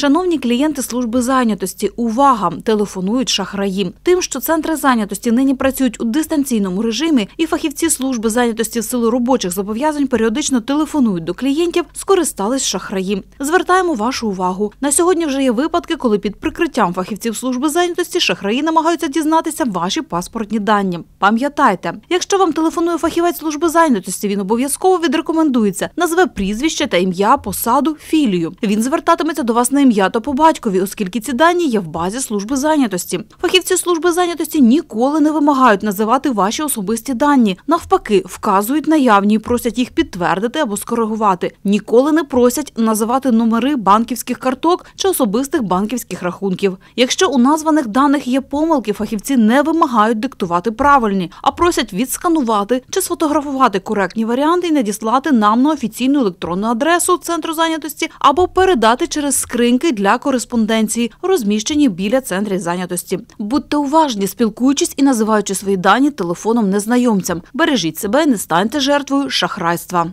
Шановні клієнти служби зайнятості, увага! Телефонують шахраї. Тим, що центри зайнятості нині працюють у дистанційному режимі, і фахівці служби зайнятості в силу робочих зобов'язань періодично телефонують до клієнтів, скористались шахраї. Звертаємо вашу увагу. На сьогодні вже є випадки, коли під прикриттям фахівців служби зайнятості шахраї намагаються дізнатися ваші паспортні дані. Пам'ятайте, якщо вам телефонує фахівець служби зайнятості, він обов'язково відрекомендується, назве прізвище та ім'я, посаду, філію. Він звертатиметься до вас на ім'я та по батькові, оскільки ці дані є в базі служби зайнятості. Фахівці служби зайнятості ніколи не вимагають називати ваші особисті дані. Навпаки, вказують наявні і просять їх підтвердити або скоригувати. Ніколи не просять називати номери банківських карток чи особистих банківських рахунків. Якщо у названих даних є помилки, фахівці не вимагають диктувати правильні, а просять відсканувати чи сфотографувати коректні варіанти і надіслати нам на офіційну електронну адресу центру зайнятості або передати через скринь скриньки для кореспонденції, розміщені біля центрів зайнятості. Будьте уважні, спілкуючись і називаючи свої дані телефоном незнайомцям. Бережіть себе, не станьте жертвою шахрайства.